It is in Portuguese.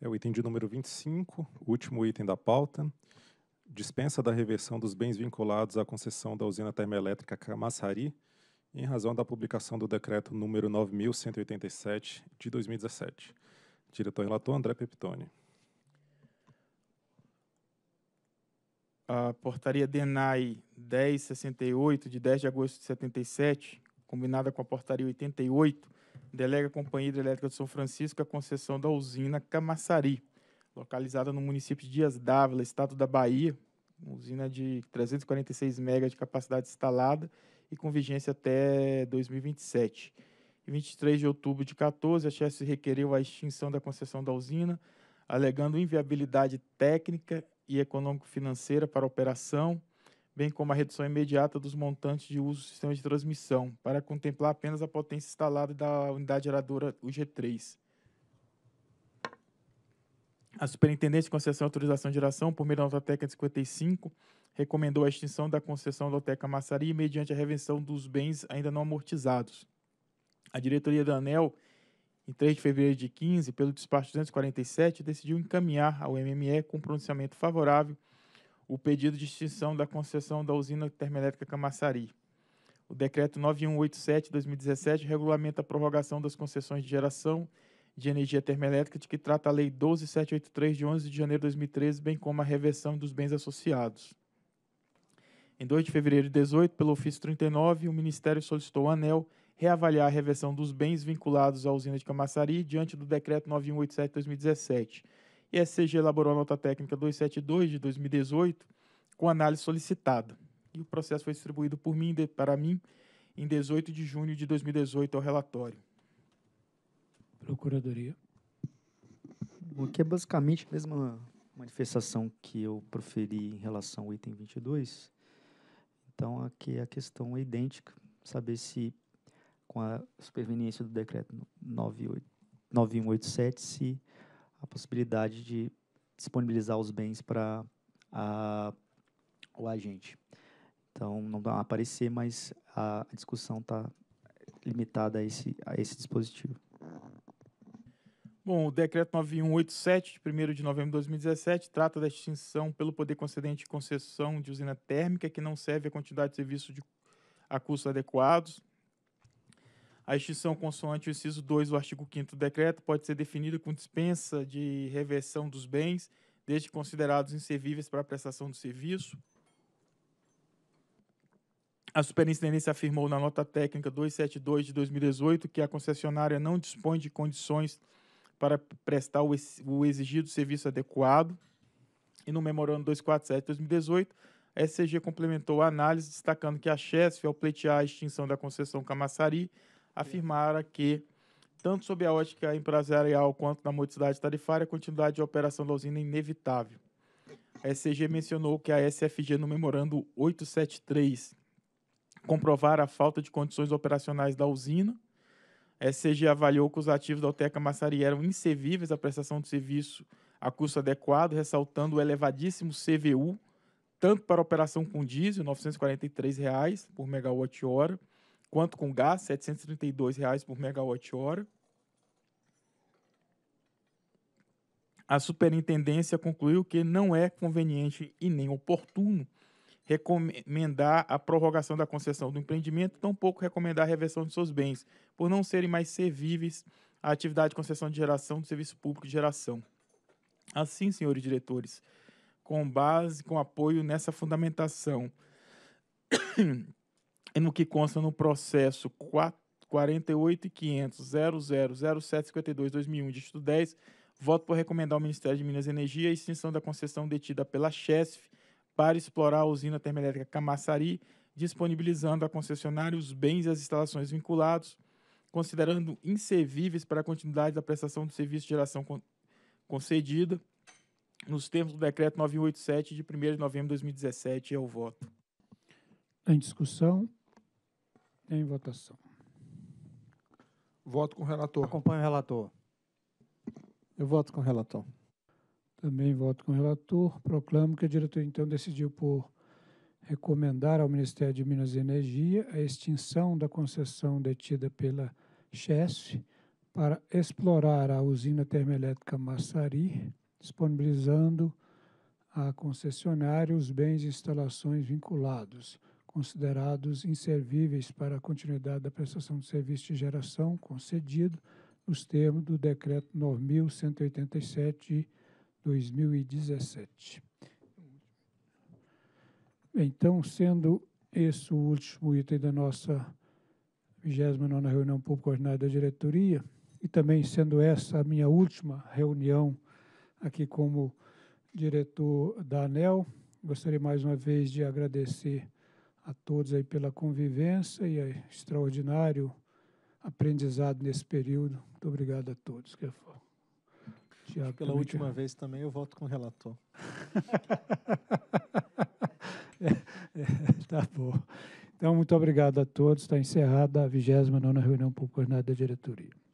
É o item de número 25, último item da pauta. Dispensa da reversão dos bens vinculados à concessão da usina termoelétrica Camassari em razão da publicação do decreto número 9187 de 2017. Diretor relator André Pepitone. A portaria DENAI 1068 de 10 de agosto de 77, combinada com a portaria 88 delega a Companhia Hidrelétrica de São Francisco a concessão da usina Camaçari, localizada no município de Dias Dávila, estado da Bahia, usina de 346 mega de capacidade instalada e com vigência até 2027. Em 23 de outubro de 14, a Chess requereu a extinção da concessão da usina, alegando inviabilidade técnica e econômico-financeira para a operação, bem como a redução imediata dos montantes de uso do sistema de transmissão, para contemplar apenas a potência instalada da unidade geradora UG3. A Superintendência de Concessão e Autorização de Geração, por meio da nota técnica 55, recomendou a extinção da concessão da Oteca Massari mediante a revenção dos bens ainda não amortizados. A diretoria da ANEL, em 3 de fevereiro de 15, pelo despacho 247, decidiu encaminhar ao MME com pronunciamento favorável o pedido de extinção da concessão da usina termoelétrica Camaçari. O decreto 9187/2017 regulamenta a prorrogação das concessões de geração de energia termoelétrica de que trata a lei 12783 de 11 de janeiro de 2013, bem como a reversão dos bens associados. Em 2 de fevereiro de 18, pelo ofício 39, o Ministério solicitou ao ANEL reavaliar a reversão dos bens vinculados à usina de Camaçari diante do decreto 9187/2017 e a SCG elaborou a nota técnica 272 de 2018 com análise solicitada. E o processo foi distribuído por mim, para mim em 18 de junho de 2018 ao relatório. Procuradoria. Aqui é basicamente a mesma manifestação que eu proferi em relação ao item 22. Então, aqui a questão é idêntica. Saber se, com a superveniência do decreto 98, 9187, se a possibilidade de disponibilizar os bens para o agente. Então, não vai aparecer, mas a discussão está limitada a esse, a esse dispositivo. Bom, o decreto 9187, de 1 de novembro de 2017, trata da extinção pelo poder concedente de concessão de usina térmica que não serve a quantidade de serviço de, a custos adequados a extinção consoante o inciso 2 do artigo 5 do decreto pode ser definida com dispensa de reversão dos bens, desde considerados inservíveis para a prestação do serviço. A superintendência afirmou na nota técnica 272 de 2018 que a concessionária não dispõe de condições para prestar o exigido serviço adequado. E no memorando 247 de 2018, a SCG complementou a análise, destacando que a Chesf, ao pleitear a extinção da concessão camassari afirmara que, tanto sob a ótica empresarial quanto na modicidade tarifária, a continuidade de operação da usina é inevitável. A SCG mencionou que a SFG, no memorando 873, comprovara a falta de condições operacionais da usina. A SCG avaliou que os ativos da Alteca Massari eram inservíveis à prestação de serviço a custo adequado, ressaltando o elevadíssimo CVU, tanto para operação com diesel, R$ 943 reais por megawatt-hora, quanto com gás, R$ 732,00 por megawatt-hora. A superintendência concluiu que não é conveniente e nem oportuno recomendar a prorrogação da concessão do empreendimento, tampouco recomendar a reversão de seus bens, por não serem mais servíveis à atividade de concessão de geração do serviço público de geração. Assim, senhores diretores, com base, com apoio nessa fundamentação no que consta no processo 48.500.000752-2001, dígito 10, voto por recomendar ao Ministério de Minas e Energia a extinção da concessão detida pela Chesf para explorar a usina termoelétrica Camaçari, disponibilizando a concessionária os bens e as instalações vinculados, considerando inservíveis para a continuidade da prestação do serviço de geração concedida, nos termos do Decreto 987, de 1 de novembro de 2017. É o voto. Em discussão. Em votação. Voto com o relator. Acompanho o relator. Eu voto com o relator. Também voto com o relator. Proclamo que a diretoria, então, decidiu por recomendar ao Ministério de Minas e Energia a extinção da concessão detida pela CHESF para explorar a usina termoelétrica Massari, disponibilizando à concessionária os bens e instalações vinculados considerados inservíveis para a continuidade da prestação de serviço de geração concedido nos termos do Decreto 9.187 de 2017. Então, sendo esse o último item da nossa 29ª reunião pública ordinária da diretoria, e também sendo essa a minha última reunião aqui como diretor da ANEL, gostaria mais uma vez de agradecer a todos aí pela convivência e é extraordinário aprendizado nesse período. Muito obrigado a todos. Que é Tiago, pela última vez também eu volto com o relator. é, é, tá bom. Então, muito obrigado a todos. Está encerrada a 29ª reunião por coordenada da diretoria.